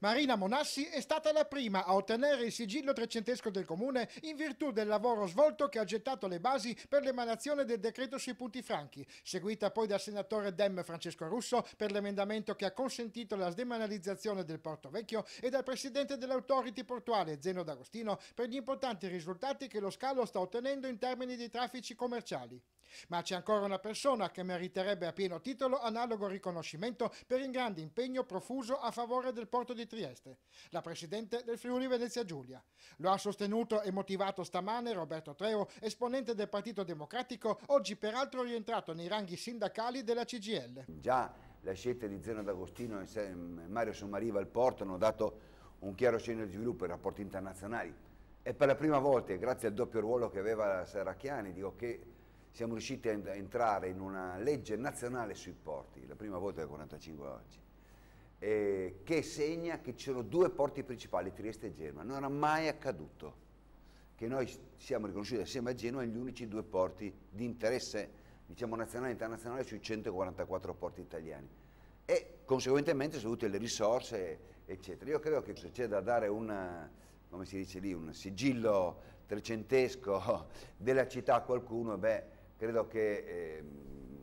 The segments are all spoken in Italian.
Marina Monassi è stata la prima a ottenere il sigillo trecentesco del Comune in virtù del lavoro svolto che ha gettato le basi per l'emanazione del decreto sui punti franchi, seguita poi dal senatore Dem Francesco Russo per l'emendamento che ha consentito la sdemanalizzazione del Porto Vecchio e dal presidente dell'autority portuale Zeno D'Agostino per gli importanti risultati che lo scalo sta ottenendo in termini di traffici commerciali. Ma c'è ancora una persona che meriterebbe a pieno titolo analogo riconoscimento per il grande impegno profuso a favore del porto di Trieste, la presidente del Friuli Venezia Giulia. Lo ha sostenuto e motivato stamane Roberto Treo, esponente del Partito Democratico, oggi peraltro rientrato nei ranghi sindacali della CGL. Già la scelta di Zeno D'Agostino e Mario Sommariva al Porto hanno dato un chiaro segno di sviluppo ai rapporti internazionali e per la prima volta, grazie al doppio ruolo che aveva Serracchiani, dico che siamo riusciti a entrare in una legge nazionale sui porti, la prima volta dal 1945 oggi eh, che segna che ci sono due porti principali, Trieste e Genova. Non era mai accaduto che noi siamo riconosciuti assieme a Genova gli unici due porti di interesse diciamo, nazionale e internazionale sui 144 porti italiani e conseguentemente sono tutte le risorse eccetera. Io credo che se c'è da dare una, lì, un sigillo trecentesco della città a qualcuno, beh, credo che eh,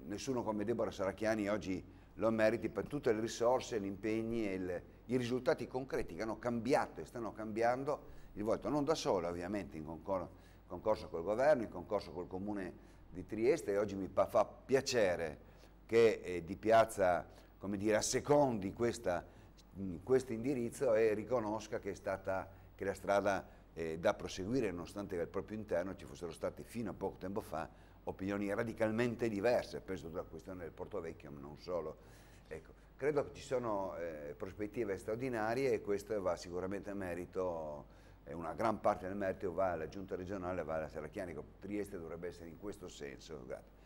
nessuno come Deborah Saracchiani oggi lo meriti per tutte le risorse, gli impegni e il, i risultati concreti che hanno cambiato e stanno cambiando il volto, non da solo ovviamente, in concor concorso col governo, in concorso col comune di Trieste e oggi mi fa piacere che eh, di piazza, come dire, assecondi questo indirizzo e riconosca che è stata che la strada eh, da proseguire nonostante al proprio interno ci fossero state fino a poco tempo fa opinioni radicalmente diverse, penso alla questione del Porto Vecchio, ma non solo. Ecco, credo che ci sono eh, prospettive straordinarie e questo va sicuramente a merito, eh, una gran parte del merito va alla giunta regionale, va alla Serracchiani, Trieste dovrebbe essere in questo senso. Grazie.